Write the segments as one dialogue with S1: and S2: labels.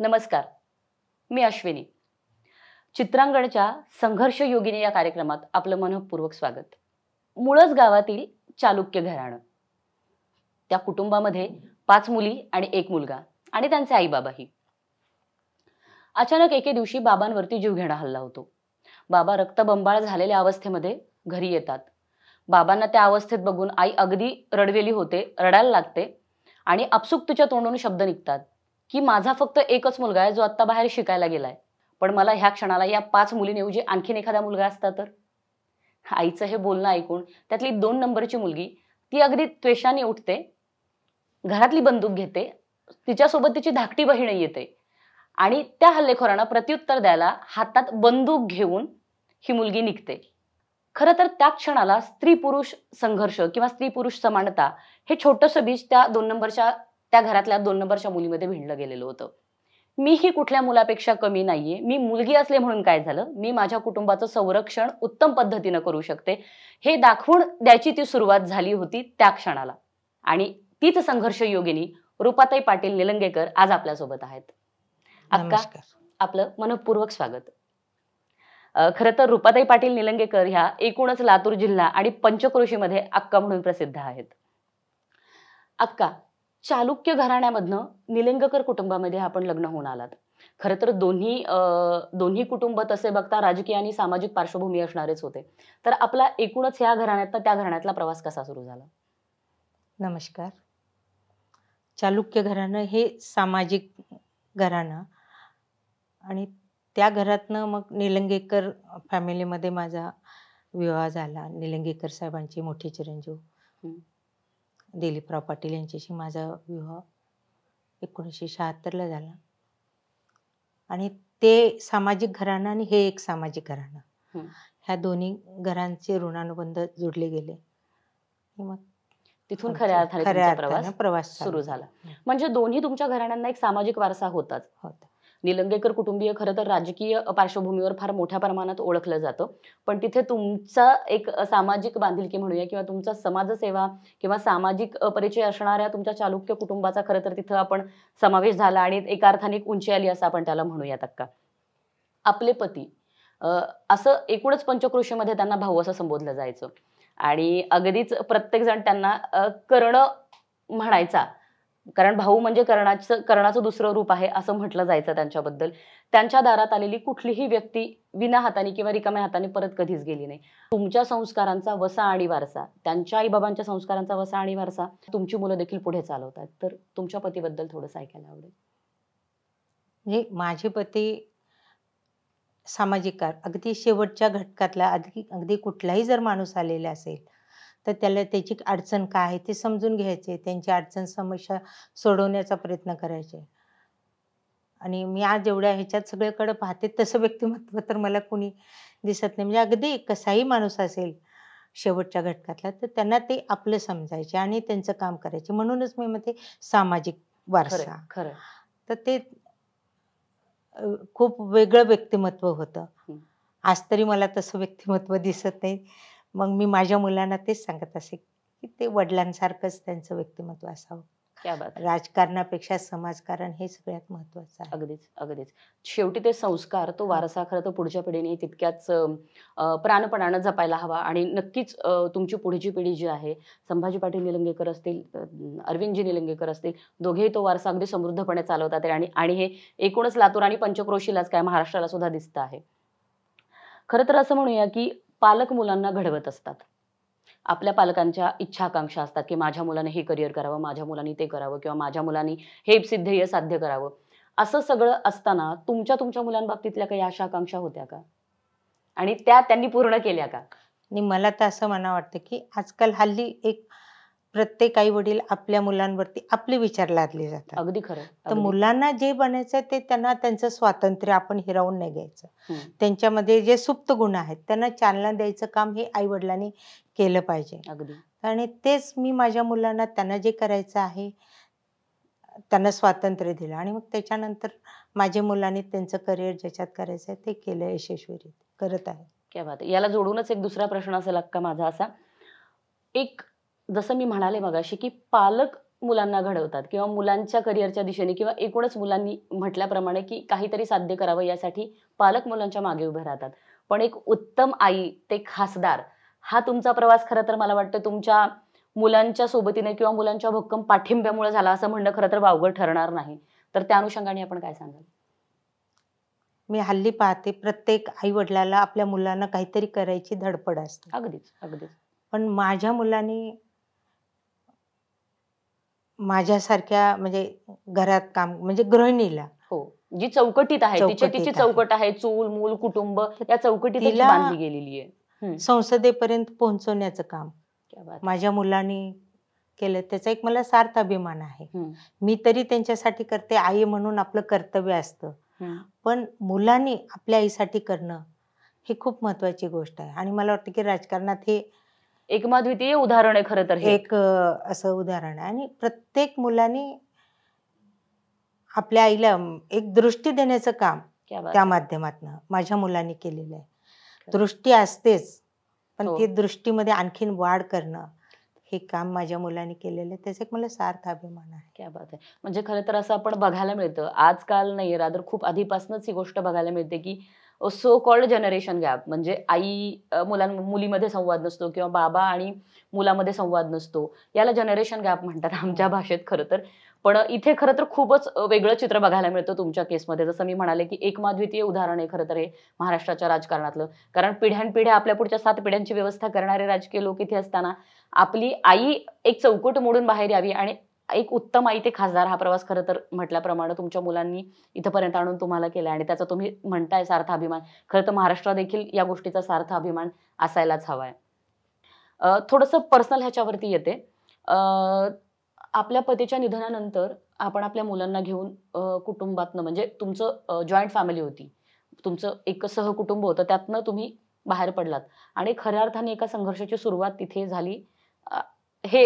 S1: नमस्कार मी अश्विनी चित्रांगणच्या संघर्ष योगिनी या कार्यक्रमात आपलं मनपूर्वक स्वागत मुळच गावातील चालुक्य घराणं त्या कुटुंबामध्ये पाच मुली आणि एक मुलगा आणि त्यांचे आईबाबाही अचानक एके दिवशी बाबांवरती जीव घेणं हल्ला होतो बाबा रक्तबंबाळ झालेल्या अवस्थेमध्ये घरी येतात बाबांना त्या अवस्थेत बघून आई अगदी रडवेली होते रडायला लागते आणि अपसुक तोंडून शब्द निघतात की माझा फक्त एकच मुलगा आहे जो आता बाहेर शिकायला गेलाय पण मला ह्या क्षणाला या पाच उजी आणखीन एखादा मुलगा असता तर आईचं हे बोलणं ऐकून त्यातली दोन नंबरची मुलगी ती अगदी त्वेषाने उठते घरातली बंदूक घेते तिच्यासोबत तिची धाकटी बहीण येते आणि त्या हल्लेखोरांना प्रत्युत्तर द्यायला हातात बंदूक घेऊन ही मुलगी निघते खरं तर त्या क्षणाला स्त्री पुरुष संघर्ष किंवा स्त्री पुरुष समानता हे छोटंसं बीज त्या दोन नंबरच्या त्या घरातल्या दोन नंबरच्या मुलीमध्ये भिंडलं गेलेलं होतं मीही कुठल्या मुलापेक्षा कमी नाहीये मी मुलगी असले म्हणून काय झालं मी माझ्या कुटुंबाचं संरक्षण उत्तम पद्धतीनं करू शकते हे दाखवून द्यायची ती सुरुवात झाली होती त्या क्षणाला आणि तीच संघर्ष योगिनी रुपाताई पाटील निलंगेकर आज आपल्यासोबत आहेत अक्का आपलं मनपूर्वक स्वागत खरं तर रुपाताई पाटील निलंगेकर ह्या एकूणच लातूर जिल्हा आणि पंचक्रोशीमध्ये अक्का म्हणून प्रसिद्ध आहेत अक्का चालुक्य घराण्यामधनं निलिंगकर कुटुंबामध्ये आपण लग्न होऊन आलात खरं तर दोन्ही दोन्ही कुटुंब तसे बघता राजकीय आणि सामाजिक पार्श्वभूमी असणारेच होते तर आपला एकूणच ह्या घराण्यात त्या घराण्यातला प्रवास कसा सुरू झाला नमस्कार चालुक्य
S2: घराणं हे सामाजिक घराणं आणि त्या घरातनं मग निलंगेकर फॅमिलीमध्ये माझा विवाह झाला निलंगेकर साहेबांची मोठी चिरंजीव दिलीपराव पाटील यांच्याशी माझा विवाह एकोणीसशे ला झाला आणि ते सामाजिक घराणं आणि हे एक सामाजिक घराणं ह्या दोन्ही घरांचे ऋणानुबंध जोडले गेले
S1: मग तिथून खऱ्या अर्थाने प्रवास सुरू झाला म्हणजे दोन्ही तुमच्या घराण्यांना एक सामाजिक वारसा होताच होता निलंगेकर कुटुंबीय खरं तर राजकीय पार्श्वभूमीवर फार मोठ्या प्रमाणात ओळखलं जातं पण तिथे तुमचा एक सामाजिक बांधिलकी म्हणूया किंवा तुमचा समाजसेवा किंवा सामाजिक परिचय असणाऱ्या तुमच्या चालुक्य कुटुंबाचा खरं तर तिथं आपण समावेश झाला आणि एका अर्थाने उंची आली असं आपण त्याला म्हणूयात अक्का आपले पती असं एकूणच पंचक्रोशीमध्ये त्यांना भाऊ असं संबोधलं जायचं आणि अगदीच प्रत्येकजण त्यांना कर्ण म्हणायचा कारण भाऊ म्हणजे कर्णाचं कर्णाचं दुसरं रूप आहे असं म्हटलं जायचं त्यांच्याबद्दल त्यांच्या दारात आलेली कुठलीही व्यक्ती विना हाताने किंवा रिकाम्या हाताने परत कधीच गेली नाही तुमच्या संस्कारांचा वसा आणि वारसा त्यांच्या आईबाबांच्या संस्कारांचा वसा आणि वारसा तुमची मुलं देखील पुढे चालवतात तर तुमच्या पतीबद्दल थोडंसं ऐकायला आवडेल म्हणजे माझे पती
S2: सामाजिक कार अगदी शेवटच्या घटकातला अगदी अगदी कुठलाही जर माणूस आलेला असेल तर त्याला त्याची अडचण काय आहे ते समजून घ्यायचे त्यांची अडचण समस्या सोडवण्याचा प्रयत्न करायचे आणि मी आज जेवढ्या ह्याच्यात सगळ्याकडे पाहते तसं व्यक्तिमत्व तर मला कोणी दिसत नाही म्हणजे अगदी कसाही माणूस असेल शेवटच्या घटकातला तर त्यांना ते आपलं समजायचे आणि त्यांचं काम करायचे म्हणूनच मी मग सामाजिक वारसा खरं तर ते खूप वेगळं व्यक्तिमत्व होतं आज तरी मला तसं व्यक्तिमत्व दिसत नाही मग मी माझ्या मुलांना तेच सांगत असे की ते वडिलांसारखंच त्यांचं व्यक्तिमत्व असावं
S1: राजकारणापेक्षा समाजकारण हे सगळ्यात महत्वाचं आहे अगदीच अगदीच शेवटी ते संस्कार तो वारसा खरं तर पुढच्या पिढीने तितक्याच प्राणपणानं जपायला हवा आणि नक्कीच तुमची पुढची पिढी जी आहे संभाजी पाटील निलंगेकर असतील अरविंदजी निलंगेकर असतील दोघेही तो वारसा अगदी समृद्धपणे चालवतात आणि आणि हे एकूणच लातूर आणि पंचक्रोशीलाच काय महाराष्ट्राला सुद्धा दिसतं आहे खरं तर असं म्हणूया की पालक मुलांना घडवत असतात आपल्या पालकांच्या इच्छा आकांक्षा असतात की माझ्या मुलाने हे करिअर करावं माझ्या मुलांनी ते करावं किंवा माझ्या मुलांनी हे सिद्धेय साध्य करावं असं सगळं असताना तुमच्या तुमच्या मुलांबाबतीतल्या काही आशा आकांक्षा होत्या का आणि त्या त्यांनी पूर्ण केल्या का आणि मला तर असं मला वाटतं
S2: की आजकाल हल्ली एक प्रत्येक आई वडील आपल्या मुलांवरती आपले विचार लादले जातात अगदी खरं तर मुलांना जे बनायचं ते त्यांना त्यांचं स्वातंत्र्य आपण हिरावून नाही घ्यायचं त्यांच्यामध्ये जे सुप्त गुण आहेत त्यांना चालना द्यायचं काम हे आई वडिलांनी केलं पाहिजे अगदी आणि तेच मी माझ्या मुलांना त्यांना जे करायचं आहे त्यांना स्वातंत्र्य दिलं आणि मग त्याच्यानंतर माझ्या मुलांनी त्यांचं करिअर ज्याच्यात करायचं आहे ते केलं यशस्वीरित करत
S1: आहे याला जोडूनच एक दुसरा प्रश्न असेल अक्का माझा असा एक जसं मी म्हणाले मगाशी की पालक मुलांना घडवतात किंवा मुलांच्या करिअरच्या दिशेने किंवा एकूणच मुलांनी म्हटल्याप्रमाणे की काहीतरी साध्य करावं यासाठी पालक मुलांच्या मागे उभे राहतात पण एक उत्तम आई ते खासदार हा तुमचा प्रवास खरं तर मला वाटतं तुमच्या मुलांच्या सोबतीने किंवा मुलांच्या भक्कम पाठिंब्यामुळे झाला असं म्हणणं खरं तर वावगं ठरणार नाही तर त्या अनुषंगाने आपण काय सांगाल मी हल्ली पाहते
S2: प्रत्येक आई वडिलाला आपल्या मुलांना काहीतरी करायची धडपड असते अगदीच अगदीच पण माझ्या मुलांनी माझ्यासारख्या म्हणजे घरात काम म्हणजे गृहिणीला हो
S1: जी चौकटीत आहे तिची तिची चौकट आहे चूल मूल कुटुंब या चौकटीत बांधली गेलेली
S2: आहे संसदेपर्यंत पोहोचवण्याचं काम माझ्या मुलांनी केलं त्याचा एक मला सार्थ अभिमान आहे मी तरी त्यांच्यासाठी करते आई म्हणून आपलं कर्तव्य असतं पण मुलांनी आपल्या आईसाठी करणं ही खूप महत्वाची गोष्ट आहे आणि मला वाटतं की राजकारणात हे
S1: एकमाद्वितीय उदाहरण आहे खरं तर एक
S2: असं उदाहरण आहे आणि प्रत्येक मुलाने आपल्या आईला एक दृष्टी देण्याचं काम त्या माध्यमातनं माझ्या मुलांनी केलेलं आहे दृष्टी असतेच पण हो. ती दृष्टीमध्ये आणखीन वाढ करणं हे काम माझ्या
S1: मुलांनी केलेलं आहे त्याचा मला सार्थ अभिमान आहे क्या बात आहे म्हणजे खरं तर असं आपण बघायला मिळतं आजकाल नाही रादर खूप आधीपासूनच ही गोष्ट बघायला मिळते की सो कॉल्ड जनरेशन गॅप म्हणजे आई मुलां मुलीमध्ये संवाद नसतो किंवा बाबा आणि मुलामध्ये संवाद नसतो याला जनरेशन गॅप म्हणतात आमच्या भाषेत खरं तर पण इथे खरं तर खूपच वेगळं चित्र बघायला मिळतं तुमच्या केसमध्ये जसं मी म्हणाले की एक उदाहरण आहे खरं तर हे महाराष्ट्राच्या राजकारणातलं कारण पिढ्यानपिढ्या आपल्या पुढच्या सात पिढ्यांची व्यवस्था करणारे राजकीय लोक इथे असताना आपली आई एक चौकट मोडून बाहेर यावी आणि एक उत्तम आई ते खासदार हा प्रवास खरं तर म्हटल्याप्रमाणे तुमच्या मुलांनी इथंपर्यंत आणून तुम्हाला केला आणि त्याचा तुम्ही म्हणताय सार्थ अभिमान खरं तर महाराष्ट्र देखील या गोष्टीचा सार्थ अभिमान असायलाच हवाय आहे थोडंसं पर्सनल ह्याच्यावरती येते आपल्या पतीच्या निधनानंतर आपण आपल्या मुलांना घेऊन कुटुंबातनं म्हणजे तुमचं जॉईंट फॅमिली होती तुमचं एक सहकुटुंब होतं त्यातनं तुम्ही बाहेर पडलात आणि खऱ्या अर्थाने एका संघर्षाची सुरुवात तिथे झाली हे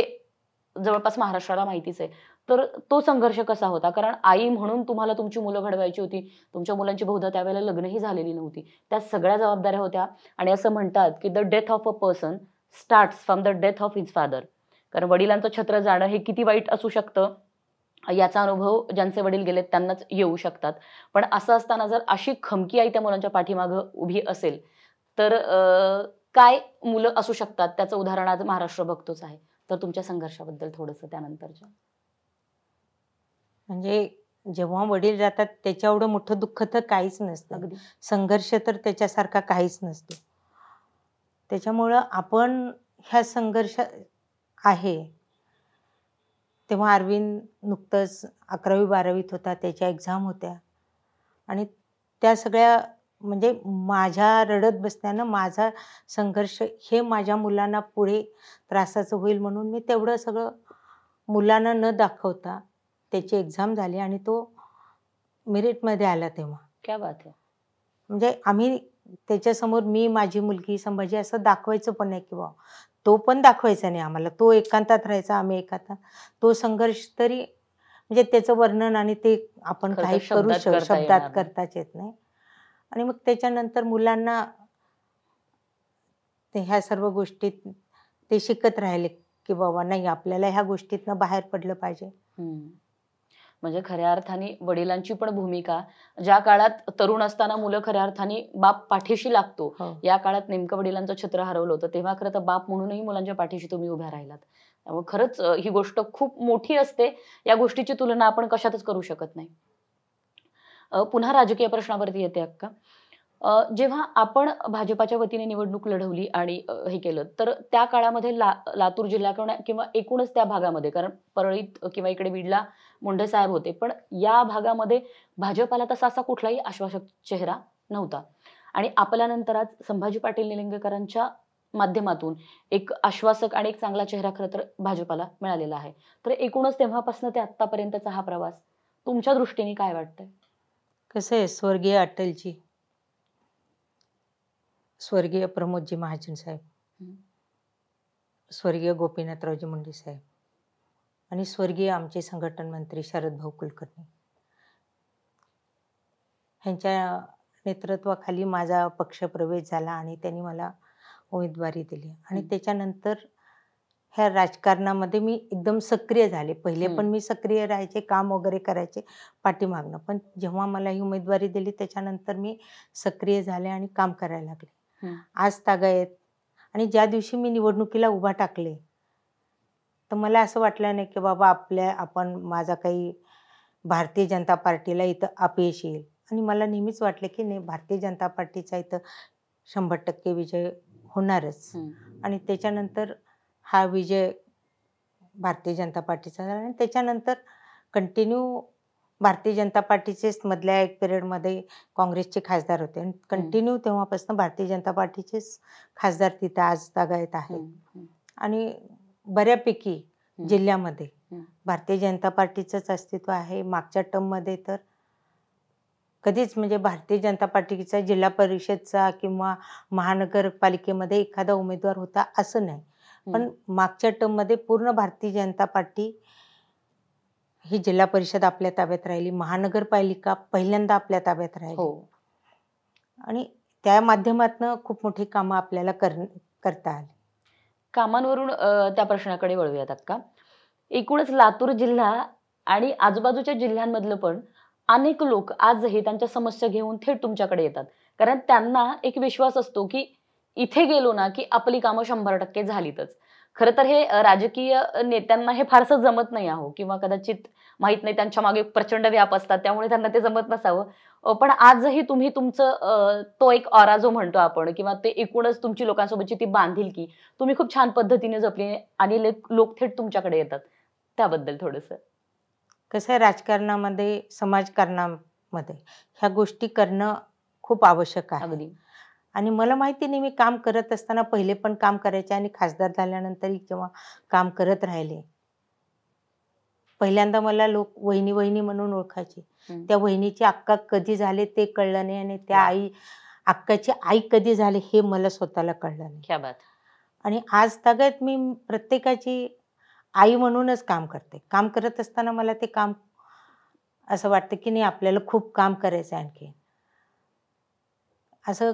S1: जवळपास महाराष्ट्राला माहितीच आहे तर तो संघर्ष कसा होता कारण आई म्हणून तुम्हाला तुमची मुलं घडवायची होती तुमच्या मुलांची बहुधा त्यावेळेला लग्नही झालेली नव्हती त्या सगळ्या जबाबदाऱ्या होत्या आणि असं म्हणतात की the death of a person start from the death of his father कारण वडिलांचं छत्र जाणं हे किती वाईट असू शकतं याचा अनुभव ज्यांचे वडील गेलेत त्यांनाच येऊ शकतात पण असं असताना जर अशी खमकी आई त्या मुलांच्या पाठीमागं उभी असेल तर काय मुलं असू शकतात त्याचं उदाहरण आज महाराष्ट्र बघतोच आहे तर तुमच्या संघर्षाबद्दल थोडंसं त्यानंतरच्या
S2: म्हणजे जेव्हा वडील जातात त्याच्या एवढं मोठं दुःख तर काहीच नसतं संघर्ष तर त्याच्यासारखा काहीच नसतो त्याच्यामुळं आपण ह्या संघर्ष आहे तेव्हा अरविंद नुकतंच अकरावी बारावीत होता त्याच्या एक्झाम होत्या आणि त्या सगळ्या म्हणजे माझ्या रडत बसण्यानं माझा संघर्ष हे माझ्या मुलांना पुढे त्रासाचं होईल म्हणून मी तेवढं सगळं मुलांना न दाखवता त्याची एक्झाम झाली आणि तो मेरिटमध्ये आला तेव्हा क्या बात आहे म्हणजे आम्ही त्याच्यासमोर मी माझी मुलगी संभाजी असं दाखवायचं पण नाही किंवा तो पण दाखवायचा नाही आम्हाला तो एकांतात राहायचा आम्ही एकांतात तो संघर्ष तरी म्हणजे त्याचं वर्णन आणि ते आपण काही करू शकतो शब्दात करताच येत नाही आणि मग त्याच्यानंतर मुलांना ते ह्या सर्व गोष्टीत ते शिकत राहिले की बाबा नाही आपल्याला ह्या गोष्टीतनं बाहेर पडलं पाहिजे
S1: म्हणजे खऱ्या अर्थाने वडिलांची पण भूमिका ज्या काळात तरुण असताना मुलं खऱ्या अर्थाने बाप पाठीशी लागतो हो. या काळात नेमकं वडिलांचं छत्र हरवलं होतं तेव्हा खरं तर बाप म्हणूनही मुलांच्या पाठीशी तुम्ही उभ्या राहिलात त्यामुळे खरंच ही गोष्ट खूप मोठी असते या गोष्टीची तुलना आपण कशातच करू शकत नाही पुन्हा राजकीय प्रश्नावरती येते अक्का जेव्हा आपण भाजपाच्या वतीने निवडणूक लढवली आणि हे केलं तर त्या काळामध्ये ला लातूर जिल्हा किंवा एकूणच त्या भागामध्ये कारण परळीत किंवा इकडे बीडला मुंढे साहेब होते पण या भागामध्ये भाजपाला तसा असा कुठलाही आश्वासक चेहरा नव्हता आणि आपल्यानंतर आज संभाजी पाटील निलंगेकरांच्या माध्यमातून एक आश्वासक आणि एक चांगला चेहरा खरं तर भाजपाला मिळालेला आहे तर एकूणच तेव्हापासून ते आतापर्यंतचा हा प्रवास तुमच्या दृष्टीने काय वाटतंय
S2: कसं आहे स्वर्गीय अटलजी स्वर्गीय प्रमोदजी महाजन साहेब स्वर्गीय गोपीनाथरावजी मुंडे साहेब आणि स्वर्गीय आमचे संघटन मंत्री शरद भाऊ कुलकर्णी ह्यांच्या नेतृत्वाखाली माझा पक्ष प्रवेश झाला आणि त्यांनी मला उमेदवारी दिली आणि त्याच्यानंतर ह्या राजकारणामध्ये मी एकदम सक्रिय झाले पहिले पण मी सक्रिय राहायचे काम वगैरे करायचे पाठीमागणं पण जेव्हा मला ही उमेदवारी दिली त्याच्यानंतर मी सक्रिय झाले आणि काम करायला लागले आज तागायत आणि ज्या दिवशी मी निवडणुकीला उभा टाकले तर मला असं वाटलं नाही की बाबा आपल्या आपण माझा काही भारतीय जनता पार्टीला इथं अपयश येईल आणि मला नेहमीच वाटलं की नाही भारतीय जनता पार्टीचा इथं शंभर टक्के विजय होणारच आणि त्याच्यानंतर हा विजय भारतीय जनता पार्टीचा झाला आणि त्याच्यानंतर कंटिन्यू भारतीय जनता पार्टीचेच मधल्या एक पिरियडमध्ये काँग्रेसचे खासदार होते आणि कंटिन्यू तेव्हापासून भारतीय जनता पार्टीचेच खासदार तिथे आज तागायत आहेत आणि बऱ्यापैकी जिल्ह्यामध्ये भारतीय जनता पार्टीचंच अस्तित्व आहे मागच्या टर्ममध्ये तर कधीच म्हणजे भारतीय जनता पार्टीचा जिल्हा परिषदचा किंवा महानगरपालिकेमध्ये एखादा उमेदवार होता असं नाही पण मागच्या टर्ममध्ये पूर्ण भारतीय जनता पार्टी ही जिल्हा परिषद आपल्या ताब्यात राहिली महानगरपालिका पहिल्यांदा आपल्या ताब्यात राहिली हो आणि त्या माध्यमातनं खूप मोठी कामं आपल्याला करता आली
S1: कामांवरून त्या प्रश्नाकडे वळूयात का एकूणच लातूर जिल्हा आणि आजूबाजूच्या जिल्ह्यांमधलं पण अनेक लोक आजही त्यांच्या समस्या घेऊन थेट तुमच्याकडे येतात कारण त्यांना एक विश्वास असतो की इथे गेलो ना की आपली कामं शंभर टक्के झालीतच खरं तर हे राजकीय नेत्यांना हे फारसं जमत नाही आहो किंवा कदाचित माहीत नाही त्यांच्या मागे प्रचंड व्याप असतात त्यामुळे त्यांना ते जमत नसावं पण आजही तुम्ही तुमचं तो एक ऑरा जो म्हणतो आपण किंवा ते एकूणच तुमची लोकांसोबतची ती बांधील की तुम्ही खूप छान पद्धतीने जपली आणि लोक थेट तुमच्याकडे येतात त्याबद्दल थोडस कसं आहे
S2: राजकारणामध्ये समाजकारणामध्ये ह्या गोष्टी करणं खूप आवश्यक आहे अगदी आणि मला माहिती नाही मी काम करत असताना पहिले पण काम करायचे आणि खासदार झाल्यानंतरही जेव्हा काम करत राहिले पहिल्यांदा मला लोक वहिनी वहिनी म्हणून ओळखायचे त्या वहिनीची अक्का कधी झाले ते कळलं नाही आणि त्या आई अक्काची आई कधी झाले हे मला स्वतःला कळलं नाही आणि आज तगत मी प्रत्येकाची आई म्हणूनच काम करते काम करत असताना मला ते काम असं वाटतं की नाही आपल्याला खूप काम करायचं आणखी असं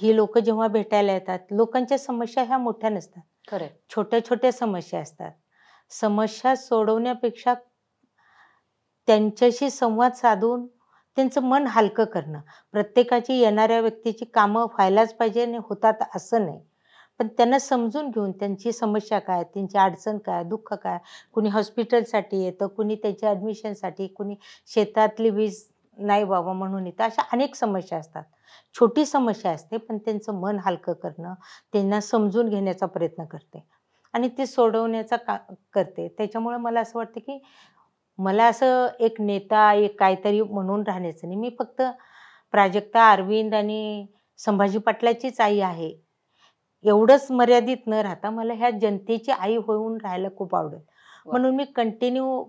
S2: ही लोक जेव्हा भेटायला येतात लोकांच्या समस्या ह्या मोठ्या नसतात खरं छोट्या छोट्या समस्या असतात समस्या सोडवण्यापेक्षा त्यांच्याशी संवाद साधून त्यांचं मन हलकं करणं प्रत्येकाची येणाऱ्या व्यक्तीची कामं व्हायलाच पाहिजे आणि होतात असं नाही पण त्यांना समजून घेऊन त्यांची समस्या काय त्यांची अडचण काय दुःख काय कुणी हॉस्पिटलसाठी येतं कुणी त्याच्या ॲडमिशनसाठी कुणी शेतातली वीज नाही बाबा म्हणून येतं अशा अनेक समस्या असतात छोटी समस्या असते पण त्यांचं मन हलकं करणं त्यांना समजून घेण्याचा प्रयत्न करते आणि ते सोडवण्याचा का करते त्याच्यामुळे मला असं वाटतं की मला असं एक नेता एक काहीतरी म्हणून राहण्याचं नाही मी फक्त प्राजक्ता अरविंद आणि संभाजी पाटलाचीच आई आहे एवढंच मर्यादित न राहता मला ह्या जनतेची आई होऊन राहायला खूप आवडेल म्हणून मी कंटिन्यू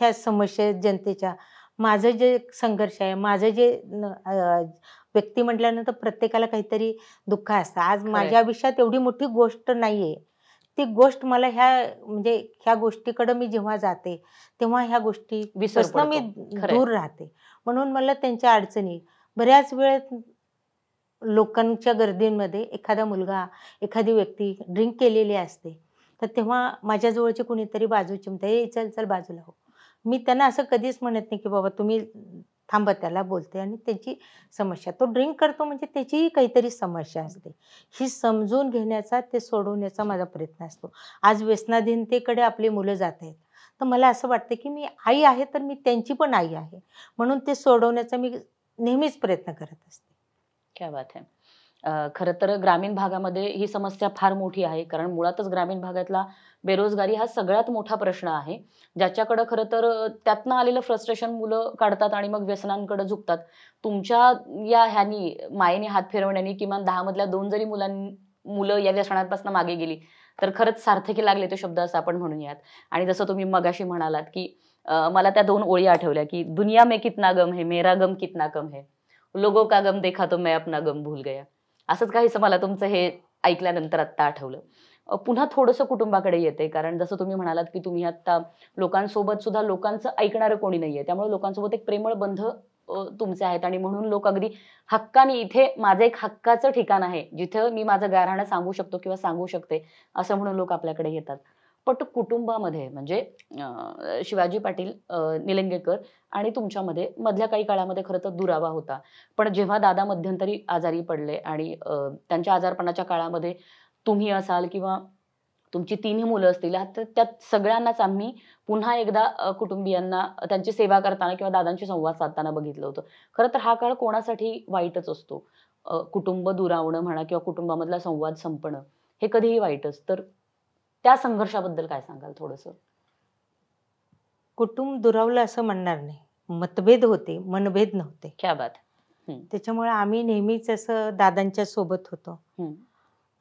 S2: ह्या समस्या जनतेच्या माझं जे संघर्ष आहे माझं जे व्यक्ती म्हटल्यानंतर प्रत्येकाला काहीतरी दुःख असतं आज माझ्या आयुष्यात एवढी मोठी गोष्ट नाहीये ती गोष्ट मला ह्या म्हणजे ह्या गोष्टीकडे मी जेव्हा जाते तेव्हा ह्या गोष्टी विसरून मी दूर राहते म्हणून मला त्यांच्या अडचणी बऱ्याच वेळ लोकांच्या गर्दींमध्ये एखादा मुलगा एखादी व्यक्ती ड्रिंक केलेली असते तर तेव्हा माझ्याजवळचे कुणीतरी बाजू चिमते चल चल बाजूला हो मी त्यांना असं कधीच म्हणत नाही की बाबा तुम्ही थांबा त्याला बोलते आणि त्याची समस्या तो ड्रिंक करतो म्हणजे त्याचीही काहीतरी समस्या असते ही समजून घेण्याचा ते सोडवण्याचा माझा प्रयत्न असतो आज व्यसनाधीनतेकडे आपली मुलं जात आहेत तर मला असं वाटतं की मी आई आहे तर मी त्यांची
S1: पण आई आहे म्हणून ते सोडवण्याचा मी नेहमीच प्रयत्न करत असते क्या बात आहे खरं तर ग्रामीण भागामध्ये ही समस्या फार मोठी आहे कारण मुळातच ग्रामीण भागातला बेरोजगारी हा सगळ्यात मोठा प्रश्न आहे ज्याच्याकडं खरं तर त्यातनं आलेलं फ्रस्ट्रेशन मुलं काढतात आणि मग व्यसनांकडे झुकतात तुमच्या या ह्यानी मायेने हात फिरवण्याने किमान मधल्या दोन जरी मुलां मुलं या व्यसनांपासून मागे गेली तर खरंच सार्थकी लागले ते शब्द असं आपण म्हणूयात आणि जसं तुम्ही मगाशी म्हणालात की मला त्या दोन ओळी आठवल्या की दुनिया में कितना गम है मेरा गम कितना कम है लोगो का गम देखा तो मैं अपना गम भूल गया असंच काहीसं मला तुमचं हे ऐकल्यानंतर आत्ता आठवलं पुन्हा थोडंसं कुटुंबाकडे येते कारण जसं तुम्ही म्हणालात की तुम्ही आत्ता लोकांसोबत सुद्धा लोकांचं ऐकणारं कोणी नाहीये त्यामुळे लोकांसोबत एक प्रेमळ बंध तुमचे आहेत आणि म्हणून लोक अगदी हक्काने इथे माझं एक हक्काचं ठिकाण आहे जिथं मी माझं गाराणं सांगू शकतो किंवा सांगू शकते असं म्हणून लोक आपल्याकडे येतात पट कुटुंबामध्ये म्हणजे शिवाजी पाटील निलंगेकर आणि तुमच्यामध्ये मधल्या काही काळामध्ये खरं तर दुरावा होता पण जेव्हा दादा मध्यंतरी आजारी पडले आणि त्यांच्या आजारपणाच्या काळामध्ये तुम्ही असाल किंवा तुमची तीनही मुलं असतील तर सगळ्यांनाच आम्ही पुन्हा एकदा कुटुंबियांना त्यांची सेवा करताना किंवा दादांशी संवाद साधताना बघितलं होतं खरं तर हा काळ कोणासाठी वाईटच असतो कुटुंब दुरावणं म्हणा किंवा कुटुंबामधला संवाद संपणं हे कधीही वाईटच तर त्या संघर्षाबद्दल काय सांगाल थोडस कुटुंब दुरावलं असं म्हणणार
S2: नाही मतभेद होते मनभेद नव्हते क्या बात त्याच्यामुळे आम्ही नेहमीच असं दादांच्या सोबत होतो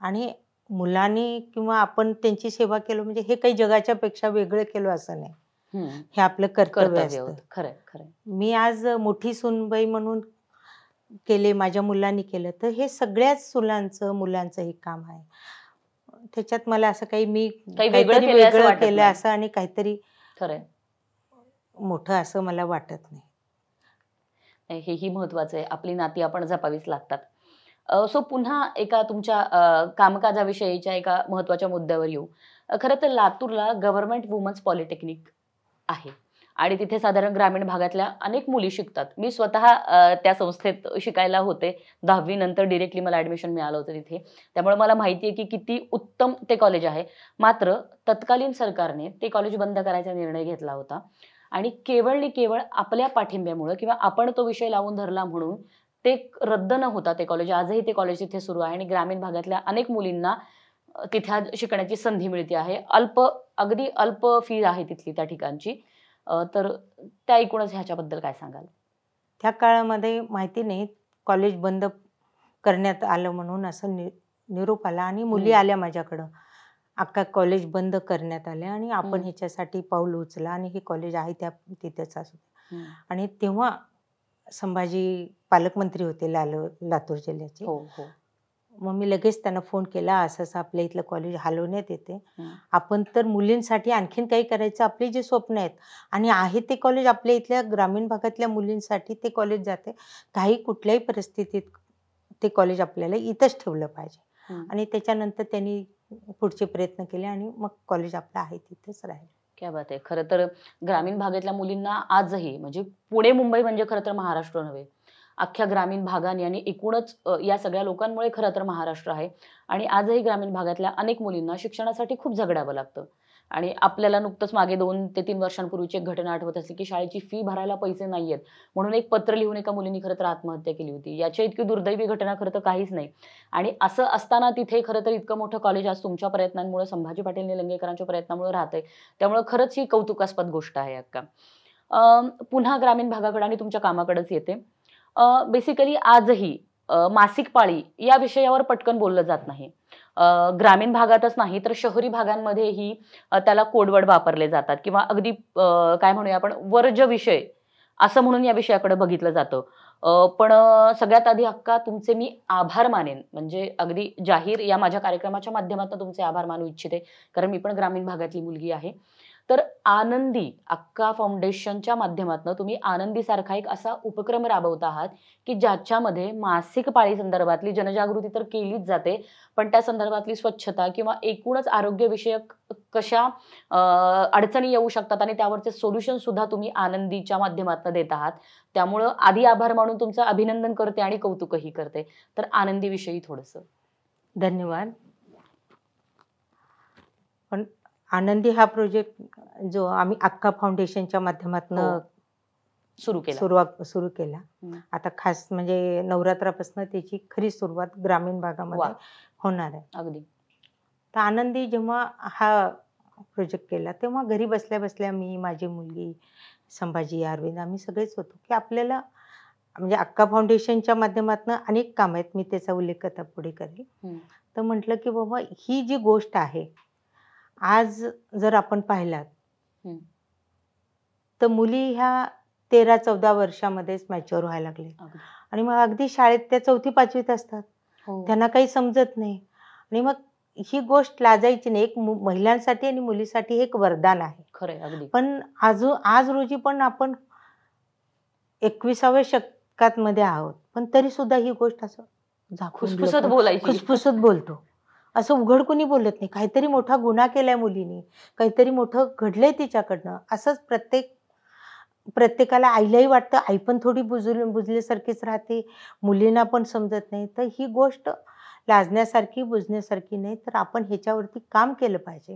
S2: आणि मुलांनी किंवा आपण त्यांची सेवा केलो म्हणजे हे काही जगाच्या पेक्षा वेगळं केलं असं नाही हे आपलं कर्तव्य मी आज मोठी सुनबाई म्हणून केले माझ्या मुलांनी केलं तर हे सगळ्याच सुलांचं मुलांचं हे काम आहे त्याच्यात मला असं काही मी वेगळं केलं असं आणि काहीतरी मोठं असं मला
S1: वाटत नाही हेही महत्वाचं आहे आपली नाती आपण जपावीच लागतात सो पुन्हा एका तुमच्या कामकाजाविषयीच्या एका महत्वाच्या मुद्द्यावर येऊ खरं तर लातूरला गव्हर्नमेंट वुमन्स पॉलिटेक्निक आहे आणि तिथे साधारण ग्रामीण भागातल्या अनेक मुली शिकतात मी स्वतः त्या संस्थेत शिकायला होते दहावी नंतर डिरेक्टली मला ॲडमिशन मिळालं होतं तिथे त्यामुळे मला माहिती आहे की किती उत्तम ते कॉलेज आहे मात्र तत्कालीन सरकारने ते कॉलेज बंद करायचा निर्णय घेतला होता आणि केवळ केवळ आपल्या पाठिंब्यामुळं किंवा आपण तो विषय लावून धरला म्हणून ते रद्द न होता ते कॉलेज आजही ते कॉलेज तिथे सुरू आहे आणि ग्रामीण भागातल्या अनेक मुलींना तिथे शिकण्याची संधी मिळते आहे अल्प अगदी अल्प फी आहे तिथली त्या ठिकाणची तर त्या एकूणच ह्याच्याबद्दल काय सांगाल त्या काळामध्ये माहिती नाही कॉलेज बंद
S2: करण्यात आलं म्हणून असं नि निरोप आला आणि मुली आल्या माझ्याकडं अख्खा कॉलेज बंद करण्यात आले आणि आपण ह्याच्यासाठी पाऊल उचला आणि हे कॉलेज आहे त्या तिथेच असू आणि तेव्हा संभाजी पालकमंत्री होते लाल लातूर जिल्ह्याचे हो, हो. मग मी लगेच त्यांना फोन केला असं असं आपल्या इथलं कॉलेज हलवण्यात येते आपण तर मुलींसाठी आणखीन काही करायचं आपले जे स्वप्न आहेत आणि आहे ते कॉलेज आपल्या इथल्या ग्रामीण भागातल्या मुलींसाठी ते कॉलेज जाते काही कुठल्याही परिस्थितीत ते कॉलेज आपल्याला इथंच ठेवलं पाहिजे आणि त्याच्यानंतर त्यांनी पुढचे प्रयत्न केले आणि मग
S1: कॉलेज आपलं आहे तिथेच राहिलं क्या बात आहे खरं तर ग्रामीण भागातल्या मुलींना आजही म्हणजे पुणे मुंबई म्हणजे खरं तर महाराष्ट्र नव्हे अख्ख्या ग्रामीण भागाने आणि एकूणच या सगळ्या लोकांमुळे खरं तर महाराष्ट्र आहे आणि आजही ग्रामीण भागातल्या अनेक मुलींना शिक्षणासाठी खूप झगडावं लागतं आणि आपल्याला नुकतंच मागे दोन ते तीन वर्षांपूर्वीची एक घटना आठवत असेल की शाळेची फी भरायला पैसे नाहीयेत म्हणून एक पत्र लिहून एका मुलींनी खरं तर आत्महत्या केली होती याच्या इतकी दुर्दैवी घटना खरं तर काहीच नाही आणि असं असताना तिथे खरं तर इतकं मोठं कॉलेज आज तुमच्या प्रयत्नांमुळे संभाजी पाटील निलंगेकरांच्या प्रयत्नामुळे राहतंय त्यामुळे खरंच ही कौतुकास्पद गोष्ट आहे अक्का पुन्हा ग्रामीण भागाकडे आणि तुमच्या कामाकडेच येते बेसिकली आजही मासिक पाळी या विषयावर पटकन बोललं जात नाही ग्रामीण भागातच नाही तर शहरी भागांमध्येही त्याला कोडवड वापरले जातात किंवा अगदी काय म्हणूया आपण वर्ज विषय असं म्हणून या विषयाकडे बघितलं जातं पण सगळ्यात आधी हक्का तुमचे मी आभार मानेन म्हणजे अगदी जाहीर या माझ्या कार्यक्रमाच्या माध्यमातून तुमचे आभार मानू इच्छिते कारण मी पण ग्रामीण भागातली मुलगी आहे तर आनंदी अक्का फाउंडेशनच्या माध्यमातून तुम्ही आनंदीसारखा एक असा उपक्रम राबवत आहात की ज्याच्यामध्ये मासिक पाळी संदर्भातली जनजागृती तर केलीच जाते पण त्या संदर्भातली स्वच्छता किंवा एकूणच आरोग्यविषयक कशा अडचणी येऊ शकतात आणि त्यावरचे सोल्युशन सुद्धा तुम्ही आनंदीच्या माध्यमातून देत आहात त्यामुळं आधी आभार मानून तुमचं अभिनंदन करते आणि कौतुकही करते तर आनंदीविषयी थोडंसं धन्यवाद
S2: आनंदी हा प्रोजेक्ट जो आम्ही अक्का फाउंडेशनच्या माध्यमातून हो. सुरू केला सुरुवात सुरू केला आता खास म्हणजे नवरात्रापासून त्याची खरी सुरुवात ग्रामीण भागामध्ये होणार आहे अगदी तर आनंदी जेव्हा हा प्रोजेक्ट केला तेव्हा घरी बसल्या बसल्या मी माझी मुलगी संभाजी अरविंद आम्ही सगळेच होतो की आपल्याला म्हणजे अक्का फाउंडेशनच्या माध्यमातून अनेक काम आहेत मी त्याचा उल्लेख आता पुढे करेल तर म्हटलं की बाबा ही जी गोष्ट आहे आज जर आपण पाहिलात तर मुली ह्या तेरा चौदा वर्षामध्ये मॅच्युअर व्हायला लागले आणि मग अगदी शाळेत त्या चौथी पाचवीत असतात हो. त्यांना काही समजत नाही आणि मग ही गोष्ट लाजायची नाही एक महिलांसाठी आणि मुलीसाठी एक वरदान आहे खरं पण आज आज रोजी पण आपण एकविसाव्या शतकात मध्ये आहोत पण तरी सुद्धा ही गोष्ट असं खुसफुसत बोलायची खुसफुसत बोलतो असं उघड कुणी बोलत नाही काहीतरी मोठा गुन्हा केलाय मुलीने काहीतरी मोठं घडलंय तिच्याकडनं असंच प्रत्येक प्रत्येकाला आईलाही वाटतं आई पण थोडी बुजल बुजल्यासारखीच राहते मुलींना पण समजत नाही तर ही गोष्ट लाजण्यासारखी बुजण्यासारखी नाही तर आपण ह्याच्यावरती काम केलं पाहिजे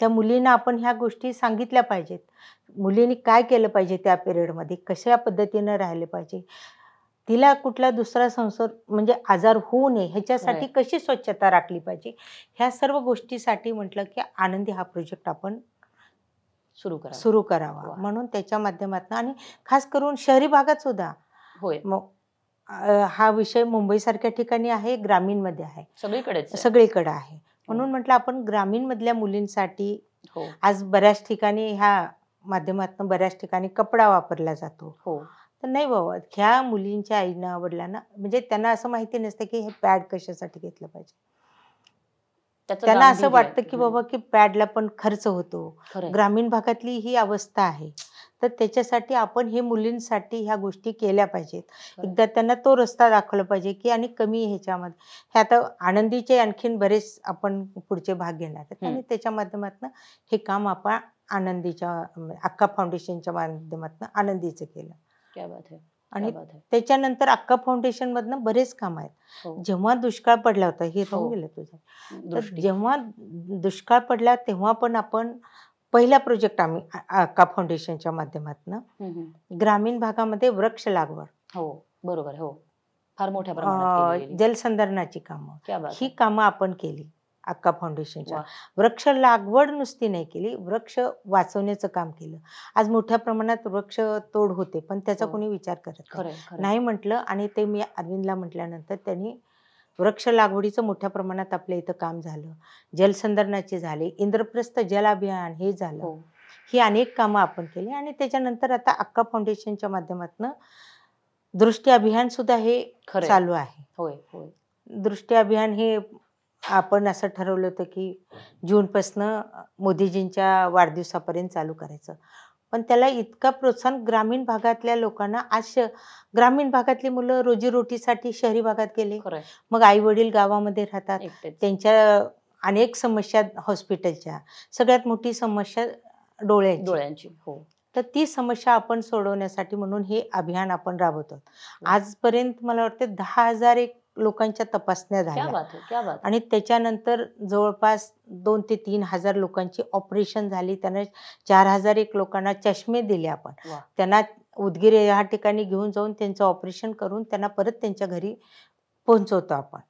S2: त्या मुलींना आपण ह्या गोष्टी सांगितल्या पाहिजेत मुलींनी काय केलं पाहिजे त्या पिरियडमध्ये कशा पद्धतीनं राहिले पाहिजे तिला कुठला दुसरा संसर्ग म्हणजे आजार होऊ नये ह्याच्यासाठी कशी स्वच्छता राखली पाहिजे ह्या सर्व गोष्टीसाठी म्हटलं की आनंदी हा प्रोजेक्ट आपण सुरू करा सुरू करावा म्हणून त्याच्या माध्यमातून आणि खास करून शहरी भागात सुद्धा होय हा विषय मुंबईसारख्या ठिकाणी आहे ग्रामीणमध्ये आहे सगळीकडे सगळीकडे आहे हो. म्हणून म्हटलं आपण ग्रामीण मधल्या मुलींसाठी हो. आज बऱ्याच ठिकाणी ह्या माध्यमातून बऱ्याच ठिकाणी कपडा वापरला जातो हो तर नाही बाबा ह्या मुलींच्या आईना आवडला म्हणजे त्यांना असं माहिती नसतं की हे पॅड कशासाठी घेतलं पाहिजे
S1: त्यांना असं वाटतं
S2: की बाबा की पॅडला पण खर्च होतो ग्रामीण भागातली ही अवस्था आहे तर त्याच्यासाठी आपण हे मुलींसाठी ह्या गोष्टी केल्या पाहिजेत एकदा त्यांना तो रस्ता दाखवला पाहिजे की आणि कमी ह्याच्यामध्ये हे आता आनंदीचे आणखीन बरेच आपण पुढचे भाग घेणार आणि त्याच्या माध्यमातून हे काम आपण आनंदीच्या अक्का फाउंडेशनच्या माध्यमातून आनंदीचं केलं
S1: बात आणि
S2: त्याच्यानंतर अक्का फाउंडेशन मधनं बरेच काम आहेत हो. जेव्हा दुष्काळ पडला होता हे राहून हो. गेलं
S1: तुझं
S2: जेव्हा दुष्काळ पडला तेव्हा पण आपण पहिला प्रोजेक्ट आम्ही अक्का फाउंडेशनच्या माध्यमातून ग्रामीण भागामध्ये वृक्ष लागवड हो बरोबर हो फार मोठ्या जलसंधारणाची कामं ही कामं आपण केली अक्का फाउंडेशनच्या वृक्ष लागवड नुसती नाही केली वृक्ष वाचवण्याचं काम केलं आज मोठ्या प्रमाणात वृक्ष तोड होते पण त्याचा हो. कोणी विचार करत नाही म्हटलं आणि ते मी अरविंदला म्हटल्यानंतर त्यांनी वृक्ष लागवडीचं मोठ्या प्रमाणात आपल्या इथं काम झालं जलसंधारणाचे झाले इंद्रप्रस्थ जल अभियान हे झालं हो. ही अनेक कामं आपण केली आणि त्याच्यानंतर आता अक्का फाउंडेशनच्या माध्यमातून दृष्टी अभियान सुद्धा हे चालू आहे होय होय दृष्टी अभियान हे आपण असं ठरवलं होतं की जूनपासनं मोदीजींच्या वाढदिवसापर्यंत चालू करायचं पण त्याला इतका प्रोत्साहन ग्रामीण भागातल्या लोकांना आज ग्रामीण भागातली मुलं रोजीरोटीसाठी शहरी भागात गेले मग आई वडील गावामध्ये राहतात त्यांच्या अनेक समस्या हॉस्पिटलच्या सगळ्यात मोठी समस्या डोळ्या डोळ्यांची हो तर ती समस्या आपण सोडवण्यासाठी म्हणून हे अभियान आपण राबवतो हो. आजपर्यंत मला वाटतं दहा हजार एक लोकांच्या तपासण्या झाल्या आणि त्याच्यानंतर जवळपास दोन ते तीन हजार लोकांची ऑपरेशन झाली त्यांना चार हजार एक लोकांना चष्मे दिले आपण त्यांना उदगीर ह्या ठिकाणी घेऊन जाऊन त्यांचं ऑपरेशन करून त्यांना परत त्यांच्या घरी पोहोचवतो आपण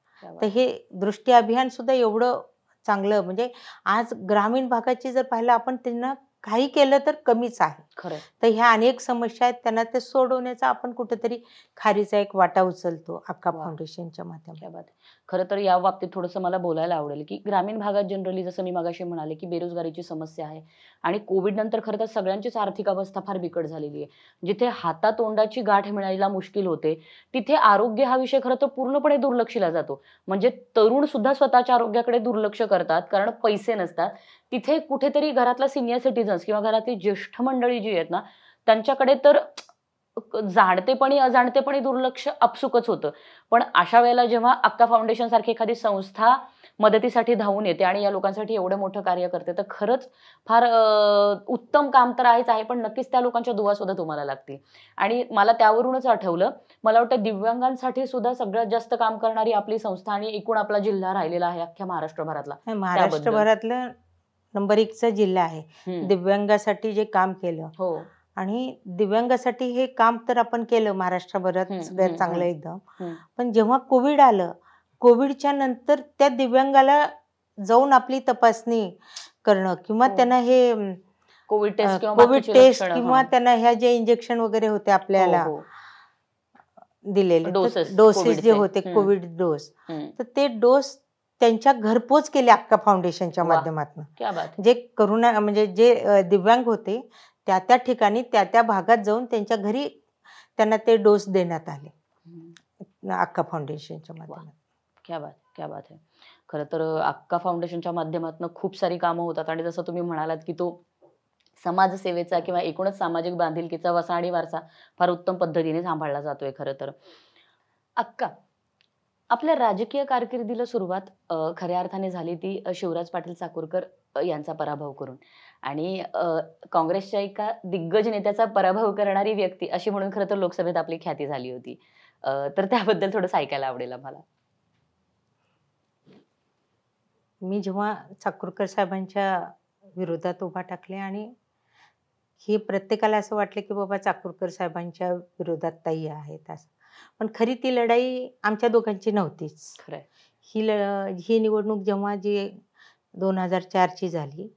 S2: तर हे दृष्टी अभियान सुद्धा एवढं चांगलं म्हणजे आज ग्रामीण भागाची जर पाहिलं आपण त्यांना काही केलं तर कमीच आहे खरं तर ह्या अनेक समस्या आहेत त्यांना ते सोडवण्याचा आपण कुठेतरी खारीचा एक वाटा उचलतो अक्का फाउंडेशनच्या माध्यमात
S1: खरं तर या बाबतीत थोडंसं मला बोलायला आवडेल की ग्रामीण भागात जनरली जसं मी मागाशी म्हणाले की बेरोजगारीची समस्या आहे आणि कोविड नंतर खरं तर सगळ्यांचीच आर्थिक अवस्था फार बिकट झालेली आहे जिथे हातातोंडाची गाठ मिळायला मुश्किल होते तिथे आरोग्य हा विषय खरं तर पूर्णपणे दुर्लक्षिला जातो म्हणजे तरुण सुद्धा स्वतःच्या आरोग्याकडे दुर्लक्ष करतात कारण पैसे नसतात तिथे कुठेतरी घरातला सिनियर सिटीजन्स किंवा घरातली ज्येष्ठ मंडळी जी आहेत ना त्यांच्याकडे तर जाणतेपणी अजाणतेपणी दुर्लक्ष अपसुकच होतं पण अशा वेळेला जेव्हा अक्का फाउंडेशन सारखी एखादी संस्था मदतीसाठी धावून येते आणि या लोकांसाठी एवढं मोठं कार्य करते तर खरंच फार उत्तम काम तर आहेच आहे पण नक्कीच त्या लोकांच्या दुवा सुद्धा तुम्हाला लागतील आणि मला त्यावरूनच आठवलं मला वाटतं दिव्यांगांसाठी सुद्धा सगळ्यात जास्त काम करणारी आपली संस्था आणि एकूण आपला जिल्हा राहिलेला आहे अख्ख्या महाराष्ट्रभरातला महाराष्ट्रभरातलं
S2: नंबर एकचा जिल्हा आहे दिव्यांगासाठी जे काम केलं हो आणि दिव्यांगासाठी हे काम तर आपण केलं महाराष्ट्रभरात सगळ्यात चांगलं एकदम पण जेव्हा कोविड आलं कोविडच्या नंतर त्या दिव्यांगाला जाऊन आपली तपासणी करणं किंवा हो. त्यांना हे
S1: कोविड टेस्ट कोविड टेस्ट किंवा
S2: त्यांना ह्या जे इंजेक्शन वगैरे होते आपल्याला हो, हो. दिलेले डोसेस जे होते कोविड डोस तर ते डोस त्यांच्या घरपोच केल्या अक्का फाउंडेशनच्या माध्यमातून जे करुणा म्हणजे जे दिव्यांग होते त्या त्या ठिकाणी त्या त्या भागात जाऊन त्यांच्या घरी त्यांना ते डोस देण्यात आले अक्का फाउंडेशनच्या माध्यमातून
S1: क्या बात क्या बात आहे खरं तर अक्का फाउंडेशनच्या माध्यमातून खूप सारी कामं होतात आणि जसं तुम्ही म्हणालात की तो समाजसेवेचा किंवा एकूणच सामाजिक बांधिलकीचा वसा आणि वारसा फार उत्तम पद्धतीने सांभाळला जातोय खरं तर अक्का आपल्या राजकीय कारकिर्दीला सुरुवात खऱ्या अर्थाने झाली ती शिवराज पाटील चाकूरकर यांचा पराभव करून आणि काँग्रेसच्या एका दिग्गज नेत्याचा पराभव करणारी व्यक्ती अशी म्हणून खरं तर लोकसभेत आपली ख्याती झाली होती तर त्याबद्दल थोडं ऐकायला आवडेल आम्हाला मी जेव्हा चाकूरकर साहेबांच्या
S2: विरोधात उभा टाकले आणि हे प्रत्येकाला असं वाटलं की बाबा चाकूरकर साहेबांच्या विरोधात ताई आहेत असं पण खरी ती लढाई आमच्या दोघांची नव्हतीच खरं ही ही निवडणूक जेव्हा जी दोन हजार ची झाली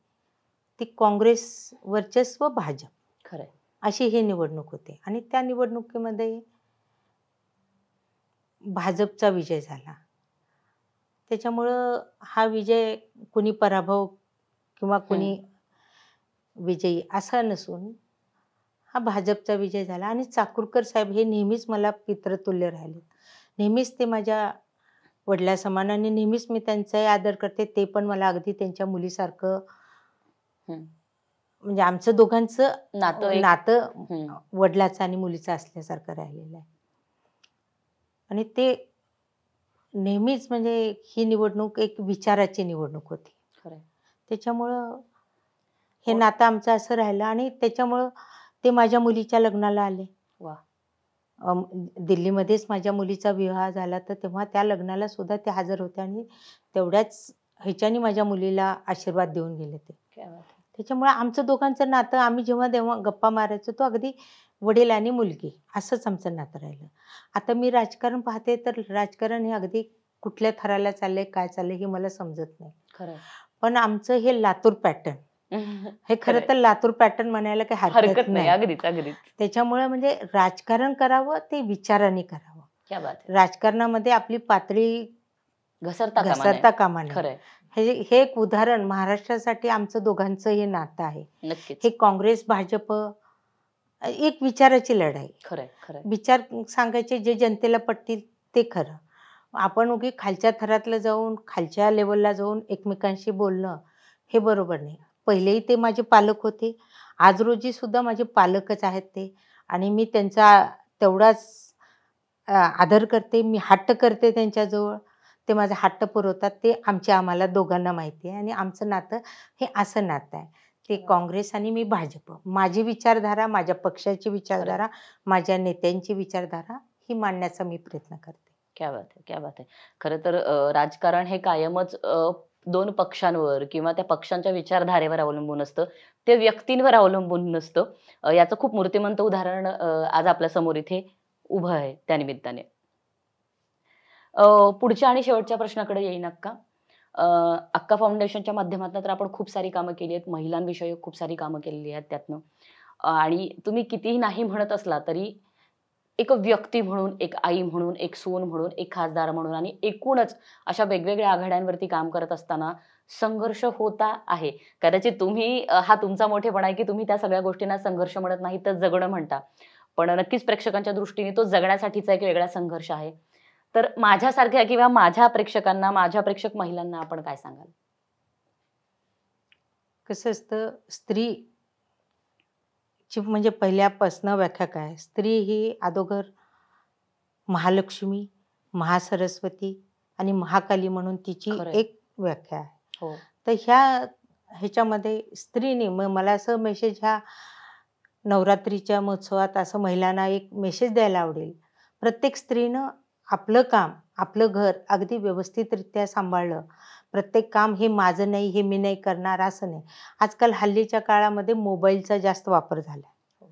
S2: ती काँग्रेस वर्चस्व भाजप खरं अशी ही निवडणूक होते आणि त्या निवडणुकीमध्ये भाजपचा विजय झाला त्याच्यामुळं हा विजय कुणी पराभव किंवा कुणी विजयी असा नसून हा भाजपचा विजय झाला आणि चाकूरकर साहेब हे नेहमीच मला पित्रतुल्य राहिले नेहमीच ते माझ्या वडिला समान आणि नेहमीच मी त्यांचाही आदर करते ते पण मला अगदी त्यांच्या मुलीसारखं म्हणजे आमचं दोघांचं नातं नातं वडिलाचं आणि मुलीचं असल्यासारखं राहिलेलं आहे आणि ते नेहमीच म्हणजे ही निवडणूक एक विचाराची निवडणूक होती त्याच्यामुळं हे हो. नातं आमचं असं राहिलं आणि त्याच्यामुळं ते माझ्या मुलीच्या लग्नाला आले वा दिल्लीमध्येच माझ्या मुलीचा विवाह झाला तर तेव्हा त्या लग्नाला सुद्धा ते हजर होते आणि तेवढ्याच ह्याच्यानी माझ्या मुलीला आशीर्वाद देऊन गेले ते त्याच्यामुळे आमचं दोघांचं नातं आम्ही जेव्हा तेव्हा गप्पा मारायचो तो अगदी वडील आणि मुलगी असंच आमचं नातं राहिलं आता मी राजकारण पाहते तर राजकारण हे अगदी कुठल्या थराला चाललंय काय चाललंय हे मला समजत नाही खरं पण आमचं हे लातूर पॅटर्न
S1: हे खरं तर
S2: लातूर पॅटर्न म्हणायला काही हरकत नाही अगदीच अगदीच त्याच्यामुळे म्हणजे राजकारण करावं ते विचाराने
S1: करावं
S2: राजकारणामध्ये आपली पातळी घसरता घसरता कामा नये हे हे एक उदाहरण महाराष्ट्रासाठी आमचं दोघांचं हे नातं आहे हे काँग्रेस भाजप एक विचाराची लढाई खरं विचार सांगायचे जे जनतेला पटतील ते खरं आपण उगी खालच्या थरातलं जाऊन खालच्या लेवलला जाऊन एकमेकांशी बोलणं हे बरोबर नाही पहिलेही ते माझे पालक होते आज रोजी सुद्धा माझे पालकच आहेत ते आणि मी त्यांचा तेवढाच आदर करते मी हट्ट करते त्यांच्याजवळ ते माझे हट्ट पुरवतात ते आमच्या आम्हाला दोघांना माहिती आहे आणि आमचं नातं हे असं नातं आहे ते हो. काँग्रेस आणि मी भाजप माझी विचारधारा माझ्या पक्षाची विचारधारा माझ्या नेत्यांची विचारधारा ही मांडण्याचा मी प्रयत्न करते
S1: क्या बात आहे क्या बात आहे खरं तर राजकारण हे कायमच दोन पक्षांवर किंवा त्या पक्षांच्या विचारधारेवर अवलंबून असतं ते व्यक्तींवर अवलंबून नसतं याचं खूप मूर्तिमंत उदाहरण आज आपल्या समोर इथे उभं आहे त्यानिमित्ताने पुढच्या आणि शेवटच्या प्रश्नाकडे येईन अक्का अक्का फाउंडेशनच्या माध्यमातून तर आपण खूप सारी कामं केली आहेत महिलांविषयी खूप सारी कामं केलेली आहेत त्यातनं आणि तुम्ही कितीही नाही म्हणत असला तरी एक व्यक्ती म्हणून एक आई म्हणून एक सून म्हणून एक खासदार म्हणून आणि एकूणच अशा वेगवेगळ्या आघाड्यांवरती काम करत असताना संघर्ष होता आहे कदाचित तुम्ही हा तुमचा मोठेपणा आहे की तुम्ही त्या सगळ्या गोष्टींना संघर्ष म्हणत नाही तर जगणं म्हणता पण नक्कीच प्रेक्षकांच्या दृष्टीने तो जगण्यासाठीचा एक वेगळा संघर्ष आहे तर माझ्यासारख्या किंवा माझ्या प्रेक्षकांना माझ्या प्रेक्षक महिलांना आपण काय सांगाल
S2: कसं असतं स्त्री ची म्हणजे पहिल्यापासनं व्याख्या काय स्त्री ही अगोदर महालक्ष्मी महासरस्वती आणि महाकाली म्हणून तिची एक व्याख्या आहे हो. तर ह्या ह्याच्यामध्ये स्त्रीने मला असं मेसेज ह्या नवरात्रीच्या महोत्सवात असं महिलांना एक मेसेज द्यायला आवडेल प्रत्येक स्त्रीनं आपलं काम आपलं घर अगदी व्यवस्थितरित्या सांभाळलं प्रत्येक काम हे माझं नाही हे मी नाही करणार असं नाही आजकाल हल्लीच्या काळामध्ये मोबाईलचा जास्त वापर झाला हो.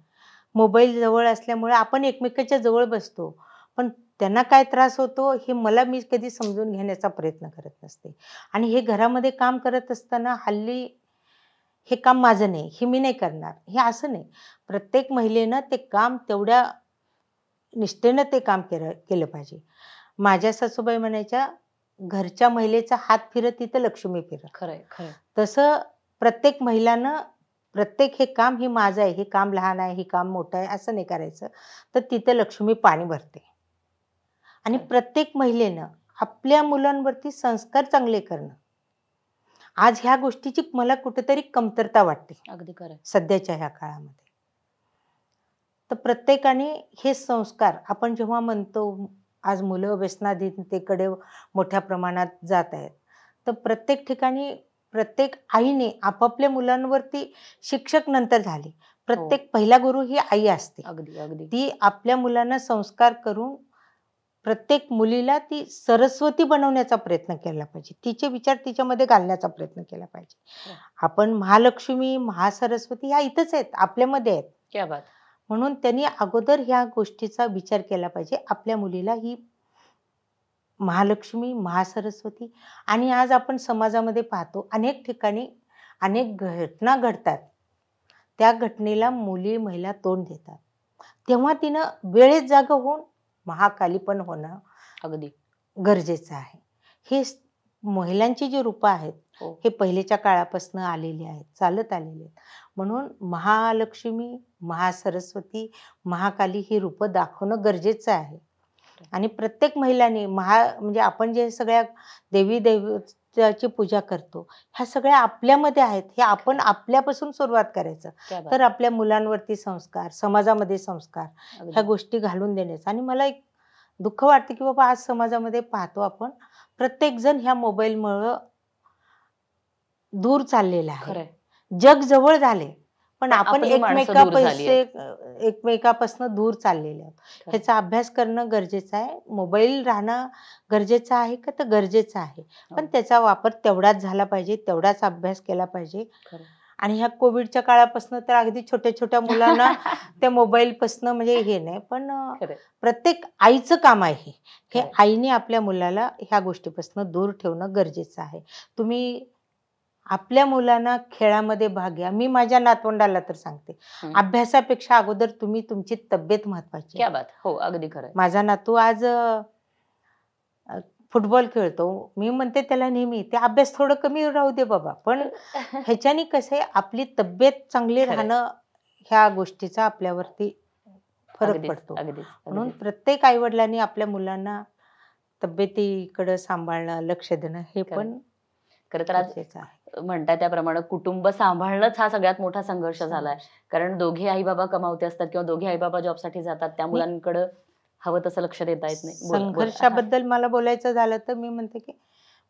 S2: मोबाईल जवळ असल्यामुळे आपण एकमेकाच्या जवळ बसतो पण त्यांना काय त्रास होतो हे मला मी कधी समजून घेण्याचा प्रयत्न करत नसते आणि हे घरामध्ये काम करत असताना हल्ली हे काम माझं नाही हे मी नाही करणार हे असं नाही प्रत्येक महिलेनं ते काम तेवढ्या निष्ठेनं ते काम केलं केलं पाहिजे माझ्या सासूबाई म्हणायच्या घरच्या महिलेचा हात फिरत तिथं लक्ष्मी फिरत खरंय तसं प्रत्येक महिलानं प्रत्येक हे काम हे माझं आहे हे काम लहान आहे हे काम मोठं आहे असं नाही करायचं तर तिथं लक्ष्मी पाणी भरते आणि प्रत्येक महिलेनं आपल्या मुलांवरती संस्कार चांगले करणं आज ह्या गोष्टीची मला कुठेतरी कमतरता वाटते अगदी खरं सध्याच्या ह्या काळामध्ये तर प्रत्येकाने हे संस्कार आपण जेव्हा म्हणतो आज मुलं व्यसनाधीनतेकडे मोठ्या प्रमाणात जात आहेत तर प्रत्येक ठिकाणी प्रत्येक आईने आपापल्या मुलांवरती शिक्षक नंतर झाली प्रत्येक हो. पहिला गुरु ही आई असते अगदी अगदी ती आपल्या मुलांना संस्कार करून प्रत्येक मुलीला ती सरस्वती बनवण्याचा प्रयत्न केला पाहिजे तिचे विचार तिच्यामध्ये घालण्याचा प्रयत्न केला पाहिजे हो. आपण महालक्ष्मी महासरस्वती ह्या इथंच आहेत आपल्यामध्ये आहेत म्हणून त्यांनी अगोदर ह्या गोष्टीचा विचार केला पाहिजे आपल्या मुलीला ही महालक्ष्मी महासरस्वती आणि आज आपण समाजामध्ये पाहतो अनेक ठिकाणी अनेक घटना घडतात त्या घटनेला मुली महिला तोंड देतात तेव्हा तिनं वेळेत जाग होऊन महाकाली पण होणं अगदी गरजेचं आहे हे महिलांची जी रूपं आहेत हो. हे पहिलेच्या काळापासून आलेले आहेत चालत आलेले आहेत म्हणून महालक्ष्मी महासरस्वती महाकाली ही रूप दाखवणं गरजेचं आहे आणि प्रत्येक महिलाने महा म्हणजे आपण जे सगळ्या देवी देवताची पूजा करतो ह्या सगळ्या आपल्यामध्ये आहेत हे आपण आपल्यापासून सुरुवात करायचं तर आपल्या मुलांवरती संस्कार समाजामध्ये संस्कार ह्या गोष्टी घालून देण्याचं आणि मला एक दुःख वाटतं की बाबा आज समाजामध्ये पाहतो आपण प्रत्येकजण ह्या मोबाईल मुळ दूर चाललेला आहे जग जवळ झाले पण आपण पैसे एकमेकापासून दूर चाललेले आहोत ह्याचा अभ्यास करणं गरजेचं आहे मोबाईल राहणं गरजेचं आहे का तर गरजेचं आहे हो. पण त्याचा वापर तेवढाच झाला पाहिजे तेवढाच अभ्यास केला पाहिजे आणि ह्या कोविडच्या काळापासून तर अगदी छोट्या छोट्या मुलांना त्या मोबाईलपासनं म्हणजे हे नाही पण प्रत्येक आईचं काम आहे हे आईने आपल्या मुलाला ह्या गोष्टीपासून दूर ठेवणं गरजेचं आहे तुम्ही आपल्या मुलांना खेळामध्ये भाग घ्या मी माझ्या नातवंडाला तर सांगते अभ्यासापेक्षा अगोदर तुम्ही तुमची तब्येत
S1: महत्वाची हो अगदी खरं
S2: माझा नातू आज फुटबॉल खेळतो मी म्हणते त्याला नेहमी ते अभ्यास थोडं कमी राहू दे बाबा पण ह्याच्याने कसं आहे आपली तब्येत चांगली राहणं ह्या गोष्टीचा आपल्यावरती फरक पडतो म्हणून प्रत्येक आई वडिलांनी आपल्या मुलांना तब्येतीकडे सांभाळणं लक्ष देणं हे पण
S1: करत तर आज म्हणताय त्याप्रमाणे कुटुंब सांभाळणंच हा सगळ्यात मोठा संघर्ष झालाय कारण दोघे आई बाबा कमावते असतात किंवा दोघे आई बाबा जॉबसाठी जातात त्या मुलांकडे हवं तसं लक्ष देता येत नाही संघर्षाबद्दल
S2: मला बोलायचं झालं तर मी म्हणते की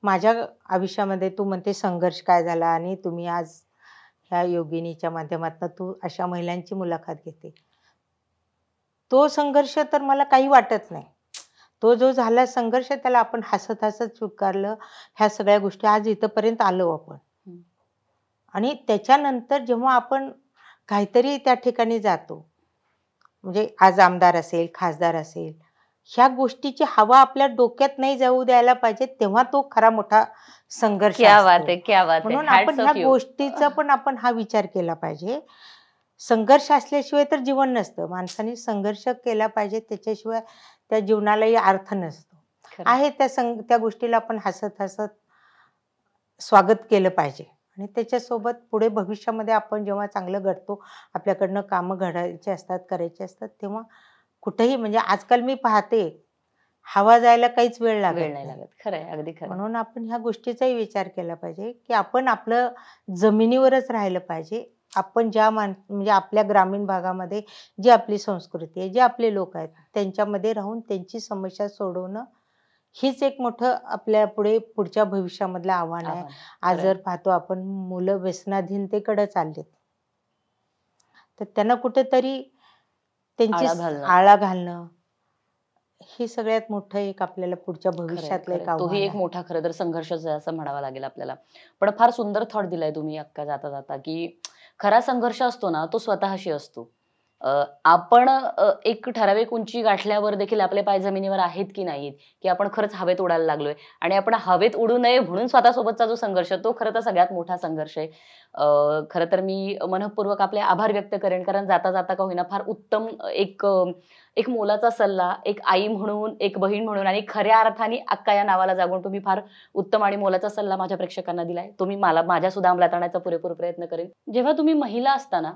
S2: माझ्या आयुष्यामध्ये तू म्हणते संघर्ष काय झाला आणि तुम्ही आज ह्या योगिनीच्या माध्यमातून तू अशा महिलांची मुलाखत घेते तो संघर्ष तर मला काही वाटत नाही तो जो झाला संघर्ष त्याला आपण हसत हसत स्वीकारलं ह्या सगळ्या गोष्टी आज इथंपर्यंत आलो आपण आणि त्याच्यानंतर जेव्हा आपण काहीतरी त्या ठिकाणी जातो म्हणजे आज आमदार असेल खासदार असेल ह्या गोष्टीची हवा आपल्या डोक्यात नाही जाऊ द्यायला पाहिजे तेव्हा तो खरा मोठा संघर्ष म्हणून आपण ह्या गोष्टीचा पण आपण हा विचार केला पाहिजे संघर्ष असल्याशिवाय तर जीवन नसतं माणसाने संघर्ष केला पाहिजे त्याच्याशिवाय त्या जीवनालाही अर्थ नसतो आहे त्या संग त्या गोष्टीला आपण हसत हसत स्वागत केलं पाहिजे आणि त्याच्यासोबत पुढे भविष्यामध्ये आपण जेव्हा चांगलं घडतो आपल्याकडनं कामं घडायचे असतात करायचे असतात तेव्हा कुठेही म्हणजे आजकाल मी पाहते हवा जायला काहीच वेळ लागेल नाही लागत खरं आहे अगदी खरं म्हणून आपण ह्या गोष्टीचाही विचार केला पाहिजे की आपण आपलं जमिनीवरच राहिलं पाहिजे आपण ज्या मान म्हणजे आपल्या ग्रामीण भागामध्ये जी आपली संस्कृती आहे जे आपले लोक आहेत त्यांच्यामध्ये राहून त्यांची समस्या सोडवणं हेच एक मोठं आपल्या पुढे पुढच्या भविष्यामधलं आव्हान आहे आज जर पाहतो आपण मुलं व्यसनाधीनतेकडे चाललेत तर त्यांना कुठेतरी त्यांची आळा घालणं
S1: हे सगळ्यात मोठं एक आपल्याला पुढच्या भविष्यातलं एक तोही एक मोठा खरं तर संघर्ष असं म्हणावा लागेल आपल्याला पण फार सुंदर थॉट दिलाय तुम्ही अक्का जाता जाता की खरा संघर्ष असतो ना तो स्वतःशी असतो आपण एक ठराविक उंची गाठल्यावर देखील आपले पाय जमिनीवर आहेत की नाहीत की आपण खरंच हवेत उडायला लागलोय आणि आपण हवेत उडू नये म्हणून स्वतःसोबतचा जो संघर्ष तो खरं तर सगळ्यात मोठा संघर्ष आहे खरं तर मी मनपूर्वक आपले आभार व्यक्त करेन कारण जाता जाता का होईना फार उत्तम एक एक मोलाचा सल्ला एक आई म्हणून एक बहीण म्हणून आणि खऱ्या अर्थाने अक्का या नावाला जागून तुम्ही फार उत्तम आणि मोलाचा सल्ला माझ्या प्रेक्षकांना दिलाय तुम्ही मला माझ्या सुद्धा अंमलात आणण्याचा पुरेपूर प्रयत्न करेन जेव्हा तुम्ही महिला असताना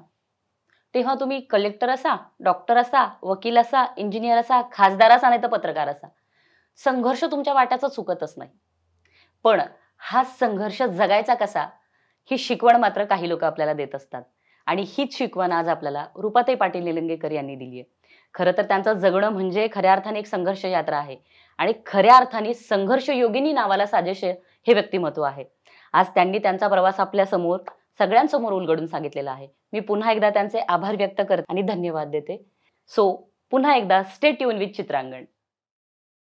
S1: तेव्हा तुम्ही कलेक्टर असा डॉक्टर असा वकील असा इंजिनियर असा खासदार असा नाही तर पत्रकार असा संघर्ष तुमच्या वाट्याचा चुकतच नाही पण हा संघर्ष जगायचा कसा ही शिकवण मात्र काही लोक आपल्याला देत असतात आणि हीच शिकवण आज आपल्याला रुपाताई पाटील निलंगेकर यांनी दिली आहे खरं तर त्यांचं जगणं म्हणजे खऱ्या अर्थाने एक संघर्ष यात्रा आहे आणि खऱ्या अर्थाने संघर्ष योगिनी नावाला साजेश हे व्यक्तिमत्व आहे आज त्यांनी त्यांचा प्रवास आपल्या समोर सगळ्यांसमोर उलगडून सांगितलेलं आहे मी पुन्हा एकदा त्यांचे आभार व्यक्त करते आणि धन्यवाद देते सो पुन्हा एकदा स्टे ट्यून विथ चित्रांगण